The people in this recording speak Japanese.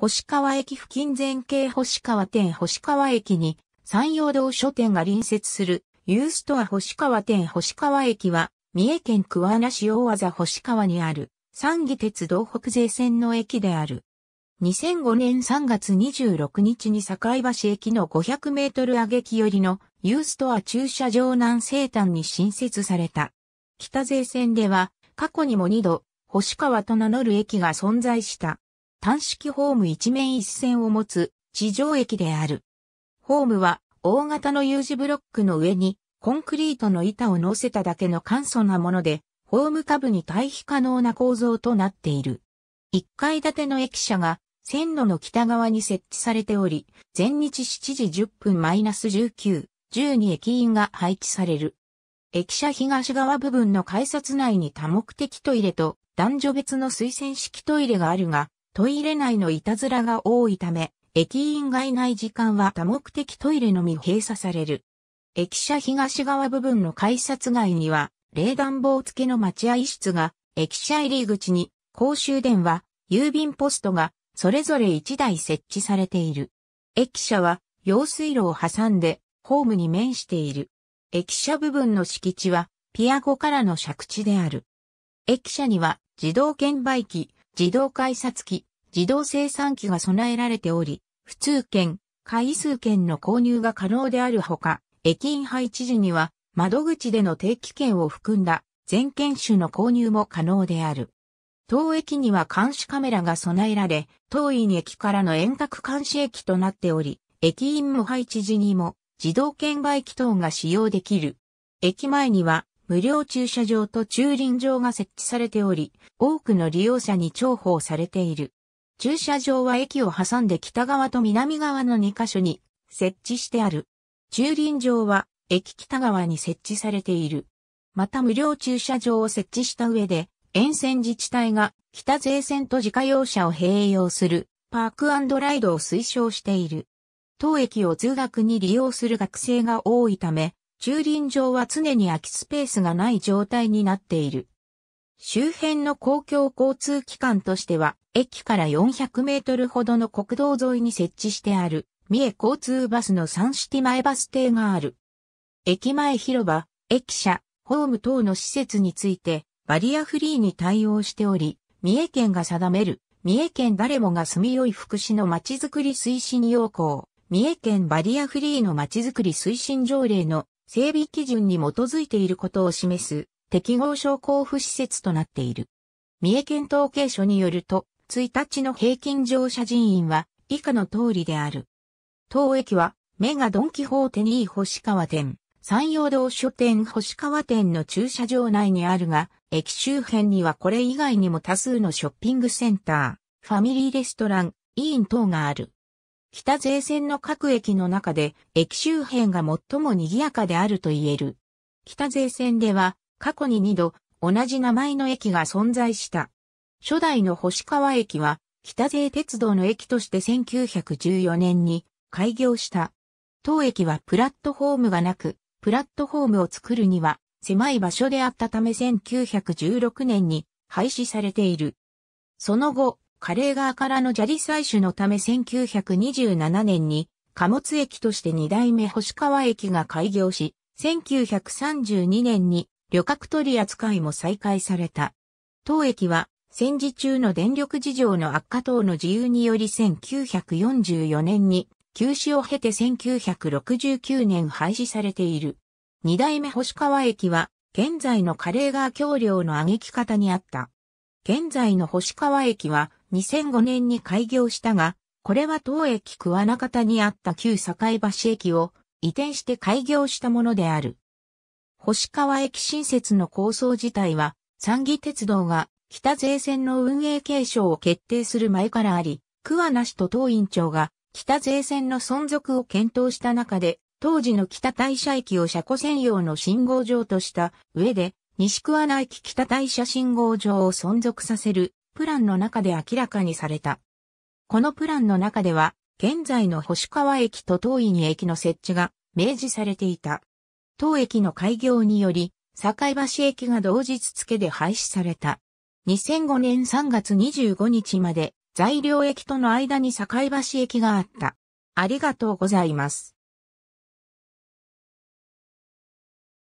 星川駅付近全景星川店星川駅に山陽道書店が隣接するユーストア星川店星川駅は三重県桑名市大和星川にある三義鉄道北西線の駅である。2005年3月26日に境橋駅の500メートル上げ木寄りのユーストア駐車場南西端に新設された。北西線では過去にも2度星川と名乗る駅が存在した。単式ホーム一面一線を持つ地上駅である。ホームは大型の U 字ブロックの上にコンクリートの板を乗せただけの簡素なもので、ホーム下部に対比可能な構造となっている。1階建ての駅舎が線路の北側に設置されており、全日7時10分 -19、12駅員が配置される。駅舎東側部分の改札内に多目的トイレと男女別の推薦式トイレがあるが、トイレ内のいたずらが多いため、駅員がいない時間は多目的トイレのみ閉鎖される。駅舎東側部分の改札外には、冷暖房付きの待合室が、駅舎入り口に、公衆電話、郵便ポストが、それぞれ1台設置されている。駅舎は、用水路を挟んで、ホームに面している。駅舎部分の敷地は、ピアゴからの借地である。駅舎には、自動券売機、自動改札機、自動生産機が備えられており、普通券、回数券の購入が可能であるほか、駅員配置時には窓口での定期券を含んだ全券種の購入も可能である。当駅には監視カメラが備えられ、当院駅からの遠隔監視駅となっており、駅員も配置時にも自動券売機等が使用できる。駅前には無料駐車場と駐輪場が設置されており、多くの利用者に重宝されている。駐車場は駅を挟んで北側と南側の2カ所に設置してある。駐輪場は駅北側に設置されている。また無料駐車場を設置した上で、沿線自治体が北税線と自家用車を併用するパークライドを推奨している。当駅を通学に利用する学生が多いため、駐輪場は常に空きスペースがない状態になっている。周辺の公共交通機関としては、駅から400メートルほどの国道沿いに設置してある、三重交通バスのサンシティ前バス停がある。駅前広場、駅舎、ホーム等の施設について、バリアフリーに対応しており、三重県が定める、三重県誰もが住みよい福祉のまちづくり推進要項、三重県バリアフリーのまちづくり推進条例の整備基準に基づいていることを示す適合症交付施設となっている。三重県統計所によると、1日の平均乗車人員は以下の通りである。当駅は、メガドンキホーテ2い。星川店、山陽道書店星川店の駐車場内にあるが、駅周辺にはこれ以外にも多数のショッピングセンター、ファミリーレストラン、委員等がある。北税線の各駅の中で、駅周辺が最も賑やかであると言える。北税線では、過去に2度、同じ名前の駅が存在した。初代の星川駅は、北勢鉄道の駅として1914年に開業した。当駅はプラットホームがなく、プラットホームを作るには狭い場所であったため1916年に廃止されている。その後、カレー側からの砂利採取のため1927年に貨物駅として2代目星川駅が開業し、1932年に旅客取扱いも再開された。当駅は戦時中の電力事情の悪化等の自由により1944年に休止を経て1969年廃止されている。二代目星川駅は現在のカレー川橋梁の上げき方にあった。現在の星川駅は2005年に開業したが、これは当駅桑中田にあった旧境橋駅を移転して開業したものである。星川駅新設の構想自体は、三義鉄道が北税線の運営継承を決定する前からあり、桑名市と当院長が北税線の存続を検討した中で、当時の北大社駅を車庫専用の信号場とした上で、西桑名駅北大社信号場を存続させるプランの中で明らかにされた。このプランの中では、現在の星川駅と東院駅の設置が明示されていた。当駅の開業により、境橋駅が同日付で廃止された。2005年3月25日まで、材料駅との間に境橋駅があった。ありがとうございます。